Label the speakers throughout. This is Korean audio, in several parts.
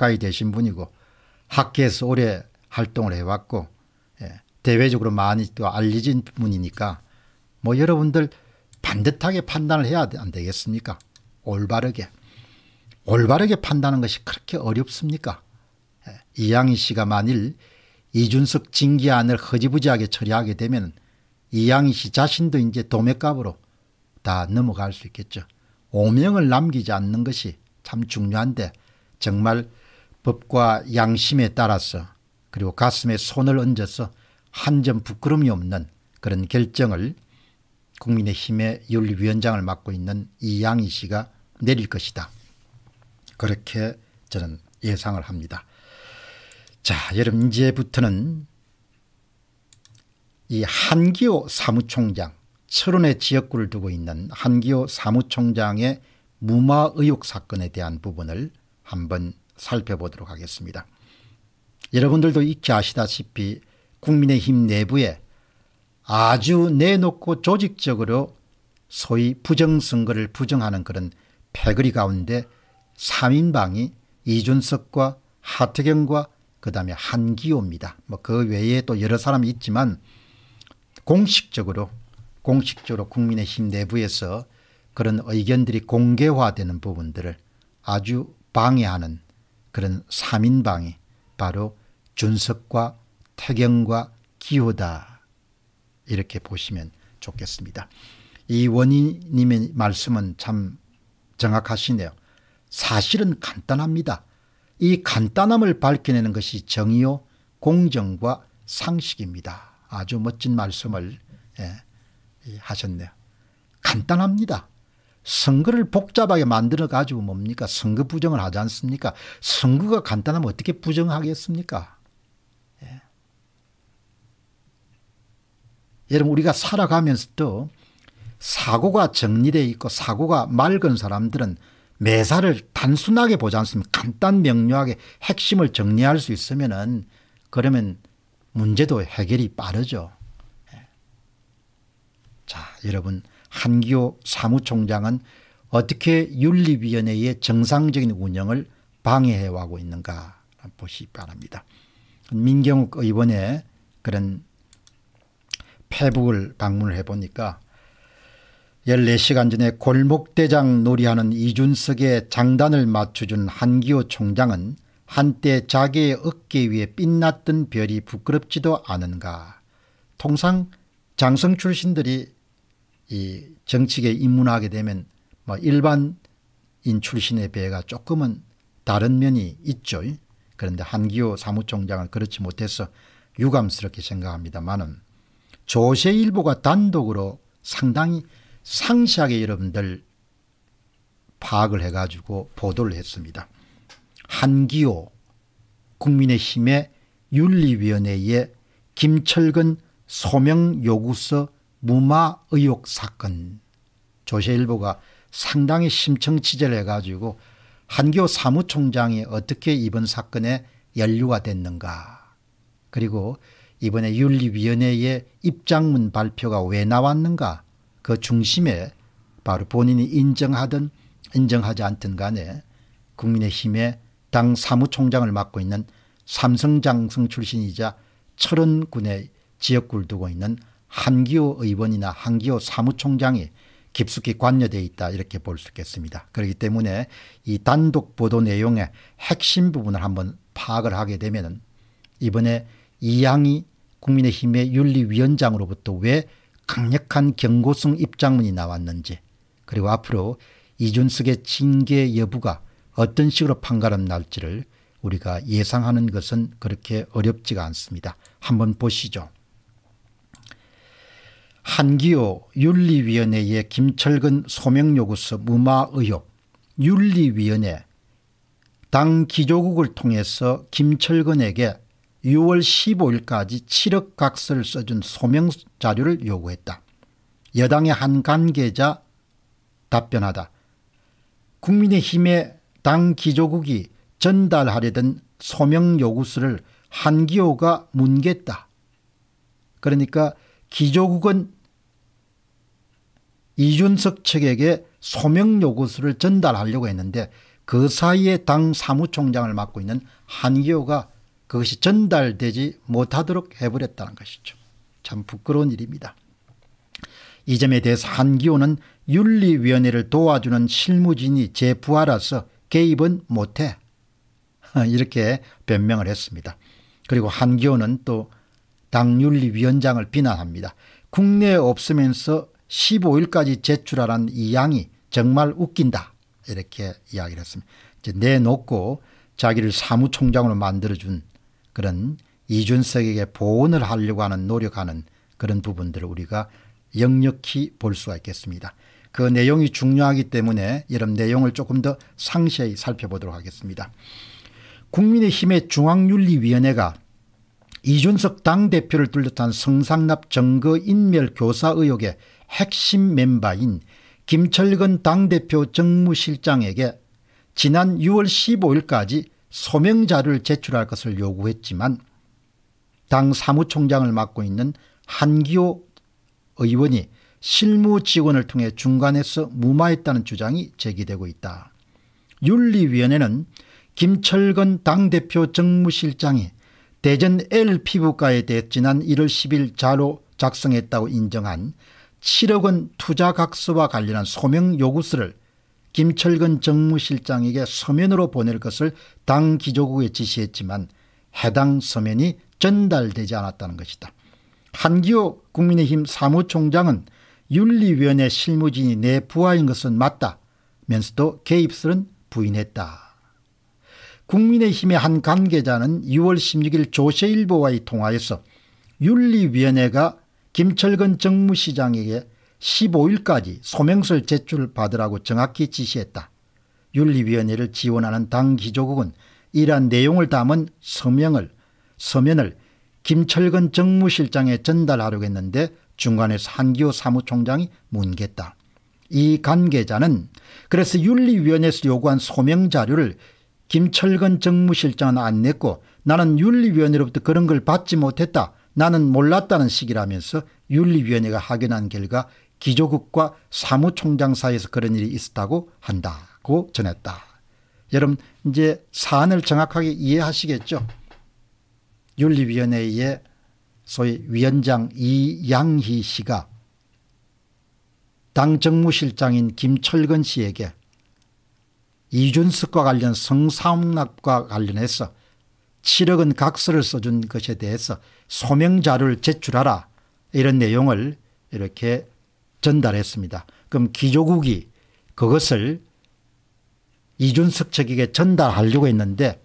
Speaker 1: 가까이 되신 분이고 학계에서 오래 활동을 해왔고 예, 대외적으로 많이 또 알려진 분이니까 뭐 여러분들 반듯하게 판단을 해야 안 되겠습니까? 올바르게. 올바르게 판단하는 것이 그렇게 어렵습니까? 예, 이양희 씨가 만일 이준석 징계안을 허지부지하게 처리하게 되면 이양희 씨 자신도 이제 도매값으로 다 넘어갈 수 있겠죠. 오명을 남기지 않는 것이 참 중요한데 정말 법과 양심에 따라서 그리고 가슴에 손을 얹어서 한 점 부끄럼이 없는 그런 결정을 국민의힘의 윤리위원장을 맡고 있는 이양희 씨가 내릴 것이다. 그렇게 저는 예상을 합니다. 자 여러분 이제부터는 이 한기호 사무총장 철원의 지역구를 두고 있는 한기호 사무총장의 무마 의혹 사건에 대한 부분을 한번 살펴보도록 하겠습니다. 여러분들도 익히 아시다시피 국민의힘 내부에 아주 내놓고 조직적으로 소위 부정선거를 부정하는 그런 패거리 가운데 3인방이 이준석과 하태경과 뭐 그 다음에 한기호입니다. 뭐 그 외에 또 여러 사람이 있지만 공식적으로 공식적으로 국민의힘 내부에서 그런 의견들이 공개화되는 부분들을 아주 방해하는 그런 3인방이 바로 준석과 태경과 기호다. 이렇게 보시면 좋겠습니다. 이 원희님의 말씀은 참 정확하시네요. 사실은 간단합니다. 이 간단함을 밝혀내는 것이 정의요, 공정과 상식입니다. 아주 멋진 말씀을 예, 하셨네요. 간단합니다. 선거를 복잡하게 만들어 가지고 뭡니까 선거 부정을 하지 않습니까 선거가 간단하면 어떻게 부정하겠습니까 예. 여러분 우리가 살아가면서도 사고가 정리되어 있고 사고가 맑은 사람들은 매사를 단순하게 보지 않습니다 간단 명료하게 핵심을 정리할 수 있으면 은 그러면 문제도 해결이 빠르죠 예. 자 여러분 한기호 사무총장은 어떻게 윤리위원회의 정상적인 운영을 방해해와고 있는가 보시 기 바랍니다. 민경욱 의원의 그런 페북을 방문을 해보니까 14시간 전에 골목대장 놀이하는 이준석의 장단을 맞춰준 한기호 총장은 한때 자기의 어깨 위에 빛났던 별이 부끄럽지도 않은가. 통상 장성 출신들이 이 정치계 입문하게 되면 뭐 일반인 출신에 비해가 조금은 다른 면이 있죠. 그런데 한기호 사무총장은 그렇지 못해서 유감스럽게 생각합니다만은 조세일보가 단독으로 상당히 상시하게 여러분들 파악을 해가지고 보도를 했습니다. 한기호 국민의힘의 윤리위원회의 김철근 소명 요구서 무마 의혹 사건 조세일보가 상당히 심층취재를 해가지고 한교 사무총장이 어떻게 이번 사건에 연루가 됐는가 그리고 이번에 윤리위원회의 입장문 발표가 왜 나왔는가 그 중심에 바로 본인이 인정하든 인정하지 않든 간에 국민의힘의 당 사무총장을 맡고 있는 삼성장성 출신이자 철원군의 지역구를 두고 있는 한기호 의원이나 한기호 사무총장이 깊숙이 관여되어 있다 이렇게 볼 수 있겠습니다. 그렇기 때문에 이 단독 보도 내용의 핵심 부분을 한번 파악을 하게 되면 이번에 이양이 국민의힘의 윤리위원장으로부터 왜 강력한 경고성 입장문이 나왔는지 그리고 앞으로 이준석의 징계 여부가 어떤 식으로 판가름 날지를 우리가 예상하는 것은 그렇게 어렵지가 않습니다. 한번 보시죠. 한기호 윤리위원회의 김철근 소명요구서 무마 의혹 윤리위원회 당 기조국을 통해서 김철근에게 6월 15일까지 7억 각서를 써준 소명 자료를 요구했다. 여당의 한 관계자 답변하다. 국민의힘의 당 기조국이 전달하려던 소명 요구서를 한기호가 뭉갰다. 그러니까 기조국은 이준석 측에게 소명 요구서를 전달하려고 했는데 그 사이에 당 사무총장을 맡고 있는 한기호가 그것이 전달되지 못하도록 해버렸다는 것이죠. 참 부끄러운 일입니다. 이 점에 대해서 한기호는 윤리위원회를 도와주는 실무진이 제 부하라서 개입은 못해 이렇게 변명을 했습니다. 그리고 한기호는 또 당윤리위원장을 비난합니다. 국내에 없으면서 15일까지 제출하라는이 양이 정말 웃긴다. 이렇게 이야기를 했습니다. 이제 내놓고 자기를 사무총장으로 만들어준 그런 이준석에게 보온을 하려고 하는 노력하는 그런 부분들을 우리가 역력히 볼 수가 있겠습니다. 그 내용이 중요하기 때문에 이런 내용을 조금 더 상세히 살펴보도록 하겠습니다. 국민의힘의 중앙윤리위원회가 이준석 당대표를 둘러싼 성상납 정거인멸 교사 의혹에 핵심 멤버인 김철근 당대표 정무실장에게 지난 6월 15일까지 소명자를 제출할 것을 요구했지만 당 사무총장을 맡고 있는 한기호 의원이 실무 직원을 통해 중간에서 무마했다는 주장이 제기되고 있다. 윤리위원회는 김철건 당대표 정무실장이 대전 L 피부과에 대해 지난 1월 10일 자로 작성했다고 인정한 7억 원 투자 각서와 관련한 소명 요구서를 김철근 정무실장에게 서면으로 보낼 것을 당 기조국에 지시했지만 해당 서면이 전달되지 않았다는 것이다. 한기호 국민의힘 사무총장은 윤리위원회 실무진이 내 부하인 것은 맞다면서도 개입설은 부인했다. 국민의힘의 한 관계자는 6월 16일 조세일보와의 통화에서 윤리위원회가 김철근 정무시장에게 15일까지 소명서를 제출받으라고 정확히 지시했다. 윤리위원회를 지원하는 당 기조국은 이러한 내용을 담은 서명을 서면을 김철근 정무실장에 전달하려고 했는데 중간에서 한기호 사무총장이 뭉갰다. 이 관계자는 그래서 윤리위원회에서 요구한 소명 자료를 김철근 정무실장은 안 냈고 나는 윤리위원회로부터 그런 걸 받지 못했다. 나는 몰랐다는 식이라면서 윤리위원회가 확인한 결과 기조국과 사무총장 사이에서 그런 일이 있었다고 한다고 전했다. 여러분 이제 사안을 정확하게 이해하시겠죠? 윤리위원회의 소위 위원장 이양희 씨가 당 정무실장인 김철근 씨에게 이준석과 관련 성상납과 관련해서 7억 원 각서를 써준 것에 대해서 소명자를 제출하라 이런 내용을 이렇게 전달했습니다. 그럼 기조국이 그것을 이준석 측에게 전달하려고 했는데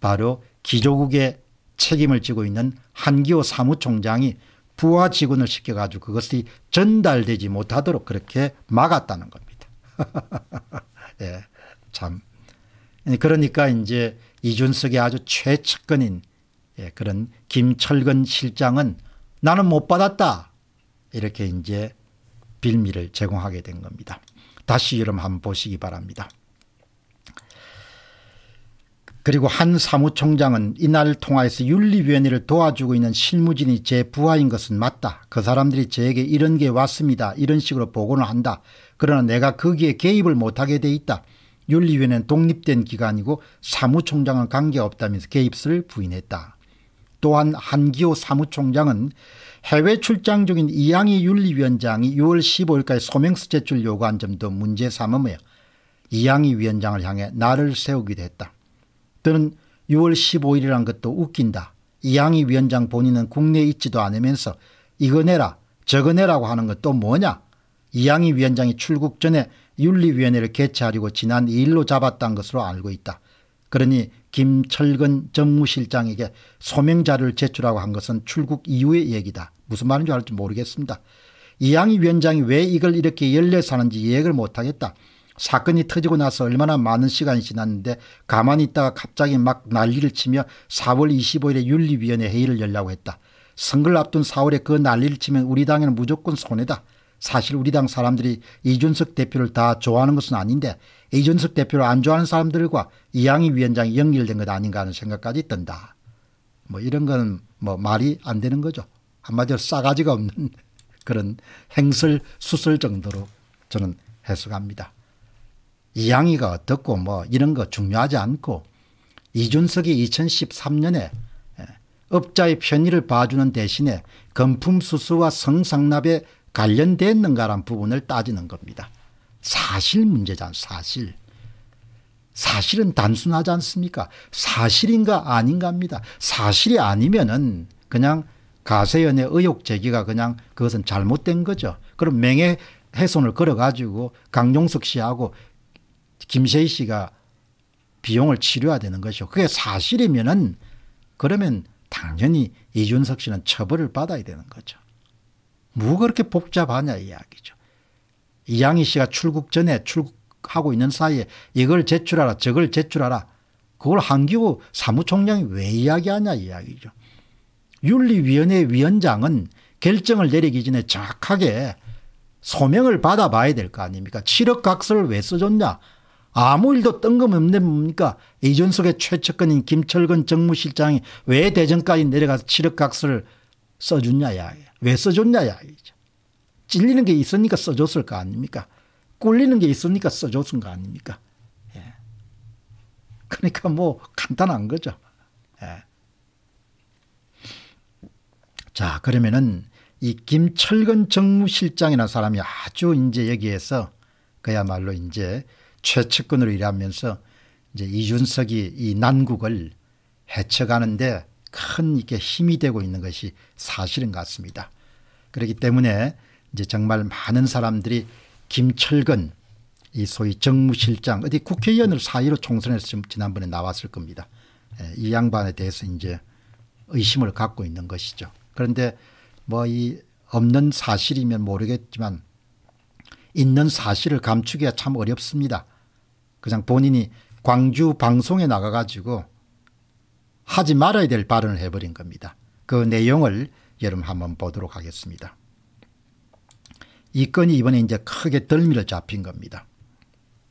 Speaker 1: 바로 기조국의 책임을 지고 있는 한기호 사무총장이 부하 직원을 시켜가지고 그것이 전달되지 못하도록 그렇게 막았다는 겁니다. 예, 참. 그러니까 이제 이준석의 아주 최측근인 예, 그런 김철근 실장은 나는 못 받았다. 이렇게 이제 빌미를 제공하게 된 겁니다. 다시 이름 한번 보시기 바랍니다. 그리고 한 사무총장은 이날 통화에서 윤리위원회를 도와주고 있는 실무진이 제 부하인 것은 맞다. 그 사람들이 저에게 이런 게 왔습니다. 이런 식으로 보고는 한다. 그러나 내가 거기에 개입을 못하게 돼 있다. 윤리위원회는 독립된 기관이고 사무총장은 관계없다면서 개입을 부인했다. 또한 한기호 사무총장은 해외 출장 중인 이양희 윤리위원장이 6월 15일까지 소명서 제출 요구한 점도 문제 삼으며 이양희 위원장을 향해 나를 세우기도 했다. 또는 6월 15일이란 것도 웃긴다. 이양희 위원장 본인은 국내에 있지도 않으면서 이거 내라 저거 내라고 하는 것도 뭐냐. 이양희 위원장이 출국 전에 윤리위원회를 개최하려고 지난 2일로 잡았다는 것으로 알고 있다. 그러니 김철근 정무실장에게 소명자를 제출하고 한 것은 출국 이후의 얘기다. 무슨 말인지 알지 모르겠습니다. 이양희 위원장이 왜 이걸 이렇게 열려서 하는지 이해를 못하겠다. 사건이 터지고 나서 얼마나 많은 시간이 지났는데 가만히 있다가 갑자기 막 난리를 치며 4월 25일에 윤리위원회 회의를 열려고 했다. 선거를 앞둔 4월에 그 난리를 치면 우리 당에는 무조건 손해다. 사실 우리 당 사람들이 이준석 대표를 다 좋아하는 것은 아닌데 이준석 대표를 안 좋아하는 사람들과 이양희 위원장이 연결된 것 아닌가 하는 생각까지 든다. 뭐 이런 건 뭐 말이 안 되는 거죠. 한마디로 싸가지가 없는 그런 행설 수설 정도로 저는 해석합니다. 이양이가 어떻고 뭐 이런 거 중요하지 않고 이준석이 2013년에 예, 업자의 편의를 봐주는 대신에 건품 수수와 성상납에 관련됐는가란 부분을 따지는 겁니다. 사실 문제잖아 사실. 사실은 단순하지 않습니까? 사실인가 아닌가입니다. 사실이 아니면은 그냥 가세연의 의혹 제기가 그냥 그것은 잘못된 거죠. 그럼 명예 훼손을 걸어가지고 강용석 씨하고 김세희 씨가 비용을 치료해야 되는 것이고 그게 사실이면은 그러면 당연히 이준석 씨는 처벌을 받아야 되는 거죠. 뭐 그렇게 복잡하냐 이야기죠. 이양희 씨가 출국 전에 출국하고 있는 사이에 이걸 제출하라 저걸 제출하라 그걸 한기호 사무총장이 왜 이야기하냐 이야기죠. 윤리위원회 위원장은 결정을 내리기 전에 정확하게 소명을 받아봐야 될 거 아닙니까 칠흑각서를 왜 써줬냐 아무 일도 뜬금없는 뭡니까 이준석의 최측근인 김철근 정무실장이 왜 대전까지 내려가서 칠흑각서를 써줬냐 이 야왜 기 써줬냐 이 야기죠. 찔리는 게 있으니까 써줬을 거 아닙니까? 꿀리는 게 있으니까 써줬은 거 아닙니까? 예. 그러니까 뭐 간단한 거죠. 예. 자, 그러면은 이 김철근 정무실장이라는 사람이 아주 이제 여기에서 그야말로 이제 최측근으로 일하면서 이제 이준석이 이 난국을 해쳐가는데 큰 이렇게 힘이 되고 있는 것이 사실인 것 같습니다. 그렇기 때문에 이제 정말 많은 사람들이 김철근 이 소위 정무실장 어디 국회의원을 사의로 총선에서 좀 지난번에 나왔을 겁니다. 예, 이 양반에 대해서 이제 의심을 갖고 있는 것이죠. 그런데 뭐 이 없는 사실이면 모르겠지만 있는 사실을 감추기가 참 어렵습니다. 그냥 본인이 광주 방송에 나가 가지고 하지 말아야 될 발언을 해버린 겁니다. 그 내용을 여러분 한번 보도록 하겠습니다. 이 건이 이번에 이제 크게 덜미를 잡힌 겁니다.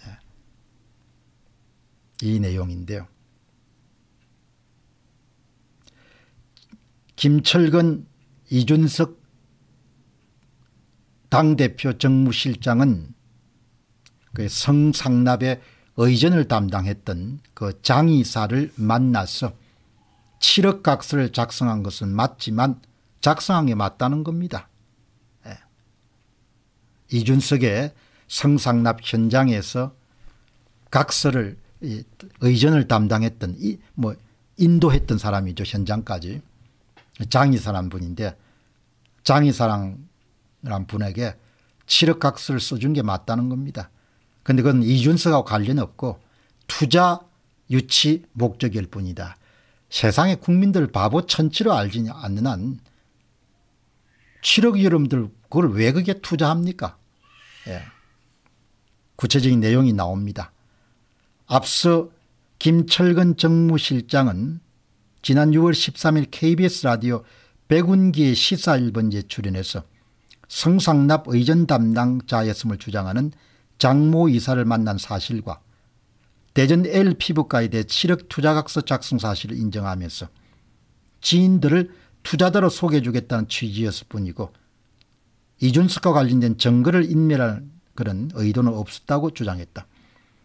Speaker 1: 네. 이 내용인데요. 김철근, 이준석 당대표 정무실장은 그 성상납의 의전을 담당했던 그 장의사를 만나서 7억 각서를 작성한 것은 맞지만 작성한 게 맞다는 겁니다. 이준석의 성상납 현장에서 각서를 의전을 담당했던 이 뭐 인도했던 사람이죠 현장까지 장이사란 분인데 장이사란 분에게 칠억각서를 써준 게 맞다는 겁니다. 근데 그건 이준석하고 관련 이 없고 투자 유치 목적일 뿐이다. 세상에 국민들 바보 천치로 알지 않는 한 7억 여러분들 그걸 왜 그게 투자합니까? 예. 구체적인 내용이 나옵니다. 앞서 김철근 정무실장은 지난 6월 13일 KBS 라디오 백운기의 시사 1번지에 출연해서 성상납 의전 담당자였음을 주장하는 장모 이사를 만난 사실과 대전 L 피부과에 대해 7억 투자각서 작성 사실을 인정하면서 지인들을 투자자로 소개해 주겠다는 취지였을 뿐이고 이준석과 관련된 증거를 인멸할 그런 의도는 없었다고 주장했다.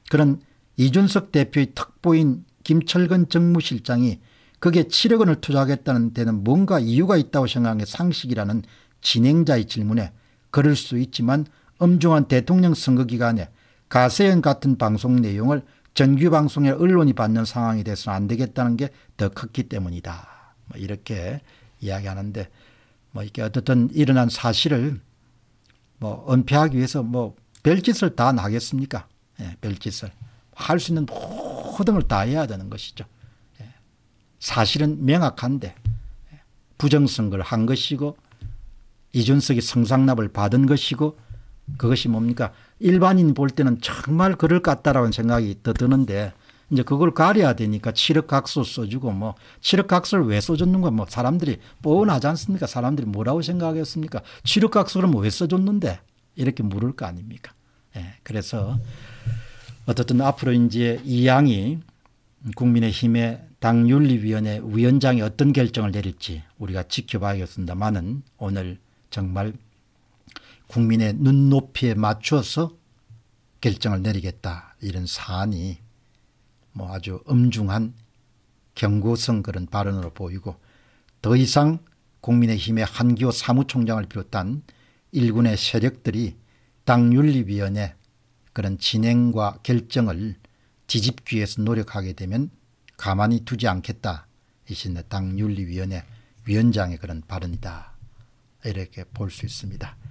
Speaker 1: 그런 이준석 대표의 특보인 김철근 정무실장이 그게 7억 원을 투자하겠다는 데는 뭔가 이유가 있다고 생각한 상식이라는 진행자의 질문에 그럴 수 있지만 엄중한 대통령 선거 기간에 가세연 같은 방송 내용을 정규 방송에 언론이 받는 상황이 돼서는 안 되겠다는 게 더 컸기 때문이다. 뭐 이렇게 이야기하는데 뭐 이게 렇어떻든 일어난 사실을 뭐 은폐하기 위해서 뭐 별짓을 다 나겠습니까? 예, 별짓을 할 수 있는 모든 걸 다 해야 되는 것이죠. 예, 사실은 명확한데 예, 부정선거를 한 것이고 이준석이 성상납을 받은 것이고 그것이 뭡니까 일반인 볼 때는 정말 그럴 것 같다라는 생각이 더 드는데 이제 그걸 가려야 되니까 칠흑각서 써주고 뭐칠흑각서를왜 써줬는가 뭐 사람들이 뻔하지 않습니까? 사람들이 뭐라고 생각하겠습니까? 칠흑각서를왜 뭐 써줬는데 이렇게 물을 거 아닙니까? 예, 그래서 어쨌든 앞으로 이제 이 양이 국민의힘의 당윤리위원회 위원장이 어떤 결정을 내릴지 우리가 지켜봐야겠습니다만은 오늘 정말 국민의 눈높이에 맞춰서 결정을 내리겠다 이런 사안이 뭐 아주 엄중한 경고성 그런 발언으로 보이고 더 이상 국민의힘의 한기호 사무총장을 비롯한 일군의 세력들이 당윤리위원회 그런 진행과 결정을 뒤집기 위해서 노력하게 되면 가만히 두지 않겠다. 이신의 당윤리위원회 위원장의 그런 발언이다. 이렇게 볼 수 있습니다.